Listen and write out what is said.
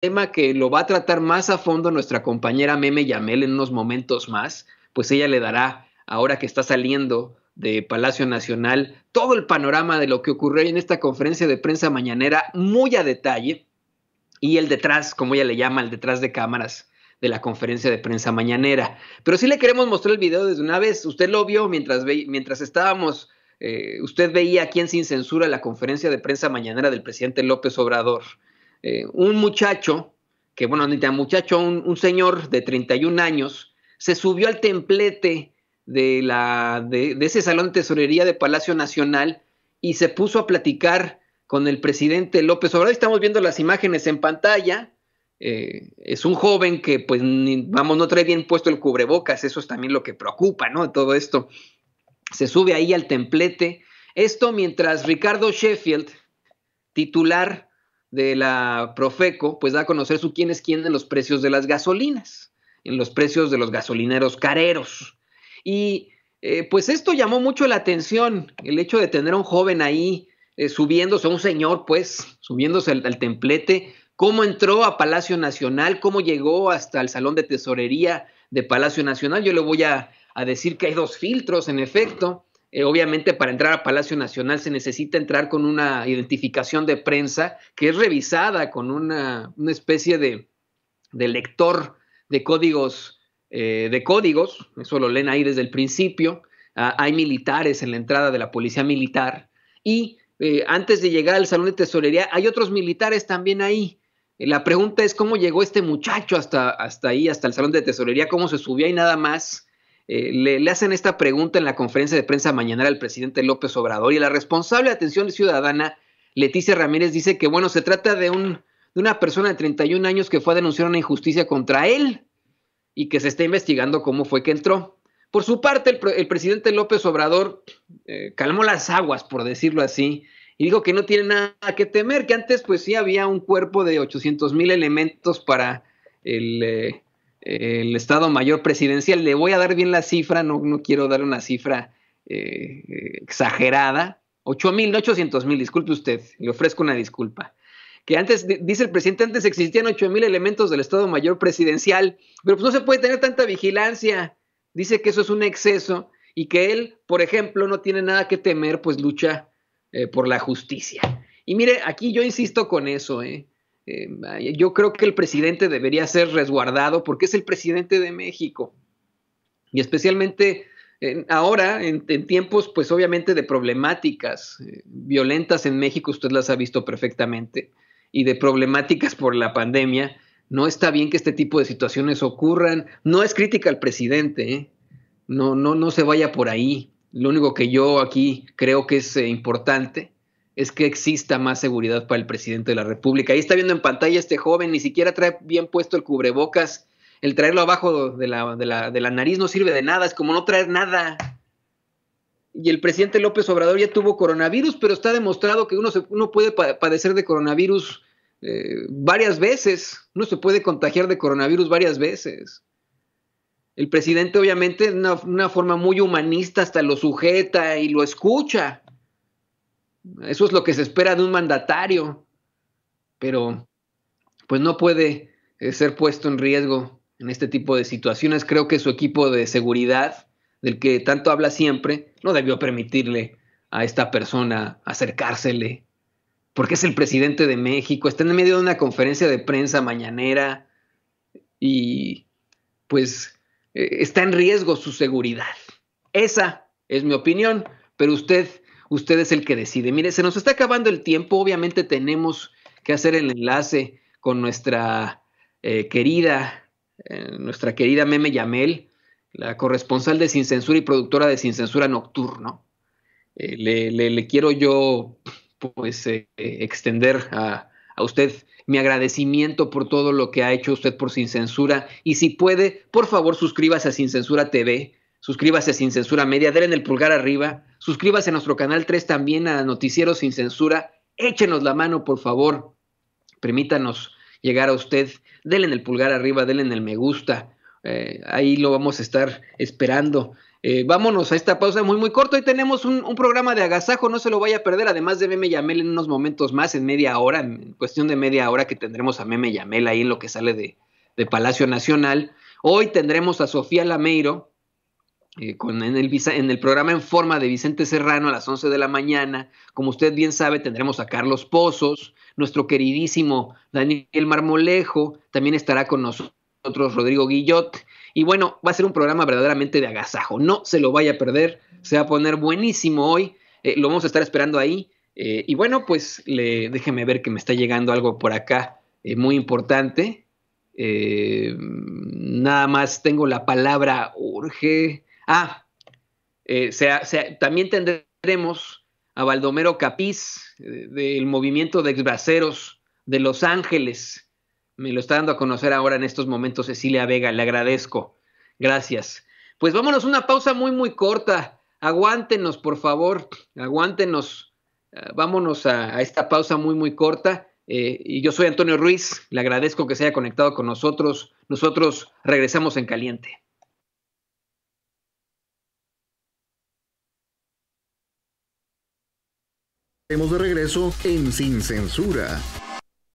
tema que lo va a tratar más a fondo nuestra compañera Meme Yamel en unos momentos más, pues ella le dará, ahora que está saliendo de Palacio Nacional, todo el panorama de lo que ocurrió en esta conferencia de prensa mañanera muy a detalle y el detrás, como ella le llama, el detrás de cámaras de la conferencia de prensa mañanera. Pero sí le queremos mostrar el video desde una vez. Usted lo vio mientras, mientras estábamos, eh, usted veía aquí en Sin Censura la conferencia de prensa mañanera del presidente López Obrador. Eh, un muchacho, que bueno, ni muchacho, un, señor de 31 años, se subió al templete de, la, de, ese salón de tesorería de Palacio Nacional y se puso a platicar con el presidente López Obrador. Estamos viendo las imágenes en pantalla. Eh, es un joven que, pues, vamos, no trae bien puesto el cubrebocas, eso es también lo que preocupa, ¿no? Todo esto. Se sube ahí al templete. Esto mientras Ricardo Sheffield, titular de la Profeco, pues da a conocer su quién es quién en los precios de las gasolinas, en los precios de los gasolineros careros. Y eh, pues esto llamó mucho la atención, el hecho de tener a un joven ahí eh, subiéndose, un señor pues, subiéndose al, templete, cómo entró a Palacio Nacional, cómo llegó hasta el Salón de Tesorería de Palacio Nacional. Yo le voy a decir que hay dos filtros, en efecto. Eh, obviamente para entrar a Palacio Nacional se necesita entrar con una identificación de prensa que es revisada con una, especie de, lector de códigos, eh, de códigos, eso lo leen ahí desde el principio. Ah, hay militares en la entrada de la policía militar y eh, antes de llegar al salón de tesorería hay otros militares también ahí. La pregunta es cómo llegó este muchacho hasta, hasta ahí, hasta el salón de tesorería, cómo se subió y nada más eh, le, hacen esta pregunta en la conferencia de prensa mañana al presidente López Obrador y la responsable de atención ciudadana, Leticia Ramírez, dice que, bueno, se trata de, un, una persona de 31 años que fue a denunciar una injusticia contra él y que se está investigando cómo fue que entró. Por su parte, el, presidente López Obrador eh, calmó las aguas, por decirlo así, y dijo que no tiene nada que temer, que antes pues sí había un cuerpo de 800 mil elementos para el... Eh, el Estado Mayor Presidencial. Le voy a dar bien la cifra, no, no quiero dar una cifra eh, exagerada. 8 mil, 800 mil, disculpe usted, le ofrezco una disculpa. Que antes, dice el presidente, antes existían ocho mil elementos del Estado Mayor Presidencial, pero pues no se puede tener tanta vigilancia. Dice que eso es un exceso y que él, por ejemplo, no tiene nada que temer, pues lucha eh, por la justicia. Y mire, aquí yo insisto con eso, ¿eh? Eh, yo creo que el presidente debería ser resguardado porque es el presidente de México. Y especialmente ahora, en, tiempos, pues obviamente de problemáticas eh, violentas en México, usted las ha visto perfectamente, y de problemáticas por la pandemia, no está bien que este tipo de situaciones ocurran. No es crítica al presidente, ¿eh? no, no, no se vaya por ahí. Lo único que yo aquí creo que es importante es que exista más seguridad para el presidente de la República. Ahí está viendo en pantalla este joven, ni siquiera trae bien puesto el cubrebocas. El traerlo abajo de la, de la, nariz no sirve de nada, es como no traer nada. Y el presidente López Obrador ya tuvo coronavirus, pero está demostrado que uno, se, puede padecer de coronavirus eh, varias veces, uno se puede contagiar de coronavirus varias veces. El presidente obviamente de una forma muy humanista hasta lo sujeta y lo escucha eso es lo que se espera de un mandatario, pero pues no puede eh, ser puesto en riesgo en este tipo de situaciones. Creo que su equipo de seguridad, del que tanto habla siempre, no debió permitirle a esta persona acercársele, porque es el presidente de México, está en medio de una conferencia de prensa mañanera y pues eh, está en riesgo su seguridad. Esa es mi opinión, pero usted usted es el que decide. Mire, se nos está acabando el tiempo, obviamente tenemos que hacer el enlace con nuestra eh, querida, eh, nuestra querida Meme Yamel, la corresponsal de Sin Censura y productora de Sin Censura Nocturno. Eh, le, quiero yo, pues, extender a, a usted mi agradecimiento por todo lo que ha hecho usted por Sin Censura. Y si puede, por favor, suscríbase a Sin Censura TV, suscríbase a Sin Censura Media, denle el pulgar arriba, Suscríbase a nuestro canal 3 también a Noticieros Sin Censura. Échenos la mano, por favor. Permítanos llegar a usted. Denle el pulgar arriba, denle en el me gusta. Eh, ahí lo vamos a estar esperando. Eh, vámonos a esta pausa muy muy corta. Hoy tenemos un, programa de agasajo, no se lo vaya a perder. Además de Meme Yamel en unos momentos más, en media hora, en cuestión de media hora que tendremos a Meme Yamel ahí en lo que sale de, de Palacio Nacional. Hoy tendremos a Sofía Lameiro, eh, en, el, programa en forma de Vicente Serrano a las 11 de la mañana. Como usted bien sabe, tendremos a Carlos Pozos, nuestro queridísimo Daniel Marmolejo, también estará con nosotros Rodrigo Guillot. Y bueno, va a ser un programa verdaderamente de agasajo. No se lo vaya a perder, se va a poner buenísimo hoy. Eh, lo vamos a estar esperando ahí. Eh, y bueno, pues le, déjeme ver que me está llegando algo por acá muy importante. nada más tengo la palabra urge. Ah, eh, también tendremos a Baldomero Capiz eh, del movimiento de exbraceros de Los Ángeles. Me lo está dando a conocer ahora en estos momentos Cecilia Vega, le agradezco. Gracias. Pues vámonos una pausa muy, muy corta. Aguántenos, por favor, aguántenos. Eh, vámonos a, esta pausa muy, muy corta. y yo soy Antonio Ruiz, le agradezco que se haya conectado con nosotros. Nosotros regresamos en caliente. Hemos de regreso en Sin Censura.